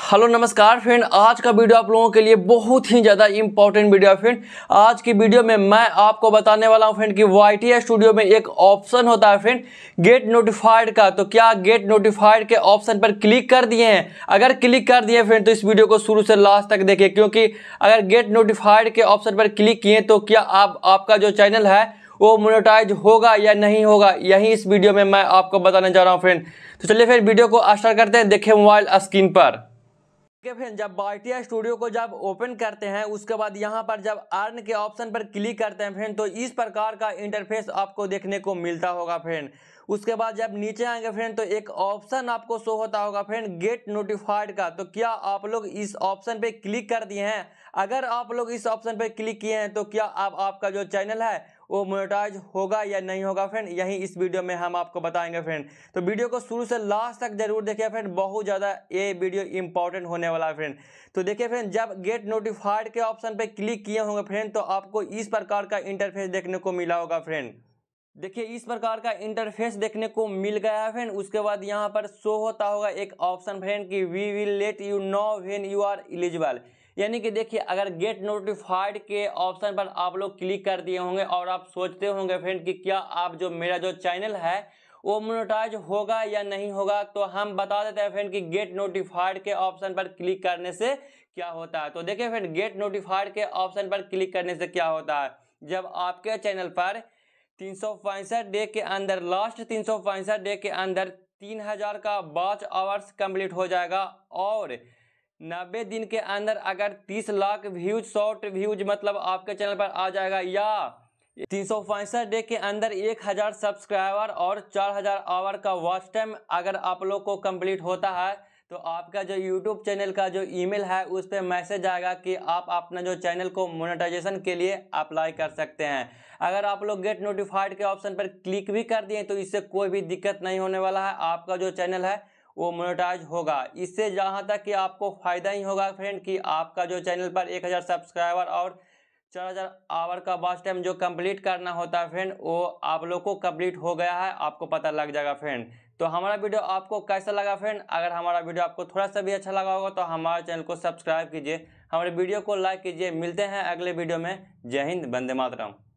hello नमस्कार friend आज का वीडियो आप लोगों के लिए बहुत ही ज़्यादा इंपॉर्टेंट वीडियो है फ्रेंड आज की वीडियो में मैं आपको बताने वाला हूं फ्रेंड कि वाई स्टूडियो में एक ऑप्शन होता है फ्रेंड गेट नोटिफाइड का तो क्या गेट नोटिफाइड के ऑप्शन पर क्लिक कर दिए हैं अगर क्लिक कर दिए फ्रेंड तो इस वीडियो को शुरू से लास्ट तक देखें क्योंकि अगर गेट नोटिफाइड के ऑप्शन पर क्लिक किए तो क्या आप आपका जो चैनल है वो मोनेटाइज होगा या नहीं होगा यही इस वीडियो में मैं आपको बताने जा रहा हूँ फ्रेंड तो चलिए फिर वीडियो को स्टार्ट करते हैं देखें मोबाइल स्क्रीन पर ओके फ्रेंड जब बाइटिया स्टूडियो को जब ओपन करते हैं उसके बाद यहां पर जब अर्न के ऑप्शन पर क्लिक करते हैं फ्रेंड तो इस प्रकार का इंटरफेस आपको देखने को मिलता होगा फ्रेंड उसके बाद जब नीचे आएंगे फ्रेंड तो एक ऑप्शन आपको शो होता होगा फ्रेंड गेट नोटिफाइड का तो क्या आप लोग इस ऑप्शन पर क्लिक कर दिए हैं अगर आप लोग इस ऑप्शन पर क्लिक किए हैं तो क्या आप आपका जो चैनल है वो मोनेटाइज होगा या नहीं होगा फ्रेंड यही इस वीडियो में हम आपको बताएंगे फ्रेंड तो वीडियो को शुरू से लास्ट तक जरूर देखिए फ्रेंड बहुत ज़्यादा ये वीडियो इंपॉर्टेंट होने वाला है फ्रेंड तो देखिए फ्रेंड जब गेट नोटिफाइड के ऑप्शन पर क्लिक किए होंगे फ्रेंड तो आपको इस प्रकार का इंटरफेस देखने को मिला होगा फ्रेंड देखिए इस प्रकार का इंटरफेस देखने को मिल गया है फ्रेंड उसके बाद यहाँ पर शो होता होगा एक ऑप्शन फ्रेंड कि we will let you know when you are eligible यानी कि देखिए अगर गेट नोटिफाइड के ऑप्शन पर आप लोग क्लिक कर दिए होंगे और आप सोचते होंगे फ्रेंड कि क्या आप जो मेरा जो चैनल है वो मोनोटाइज होगा या नहीं होगा तो हम बता देते हैं फ्रेंड कि गेट नोटिफाइड के ऑप्शन पर क्लिक करने से क्या होता है तो देखिए फ्रेंड गेट नोटिफाइड के ऑप्शन पर क्लिक करने से क्या होता है जब आपके चैनल पर तीन डे के अंदर लास्ट तीन डे के अंदर तीन हजार का बाच आवर्स कंप्लीट हो जाएगा और नब्बे दिन के अंदर अगर तीस लाख व्यूज शॉर्ट व्यूज मतलब आपके चैनल पर आ जाएगा या तीन सौ पैंसठ डे के अंदर एक हज़ार सब्सक्राइबर और चार हज़ार आवर का वॉच टाइम अगर आप लोग को कंप्लीट होता है तो आपका जो यूट्यूब चैनल का जो ईमेल है उस पर मैसेज आएगा कि आप अपना जो चैनल को मोनेटाइजेशन के लिए अप्लाई कर सकते हैं अगर आप लोग गेट नोटिफाइड के ऑप्शन पर क्लिक भी कर दिए तो इससे कोई भी दिक्कत नहीं होने वाला है आपका जो चैनल है वो मोनेटाइज होगा इससे जहाँ तक कि आपको फ़ायदा ही होगा फ्रेंड कि आपका जो चैनल पर 1000 सब्सक्राइबर और 4000 आवर का वॉच टाइम जो कंप्लीट करना होता है फ्रेंड वो आप लोग को कंप्लीट हो गया है आपको पता लग जाएगा फ्रेंड तो हमारा वीडियो आपको कैसा लगा फ्रेंड अगर हमारा वीडियो आपको थोड़ा सा भी अच्छा लगा होगा तो हमारे चैनल को सब्सक्राइब कीजिए हमारे वीडियो को लाइक कीजिए मिलते हैं अगले वीडियो में जय हिंद बंदे मातरम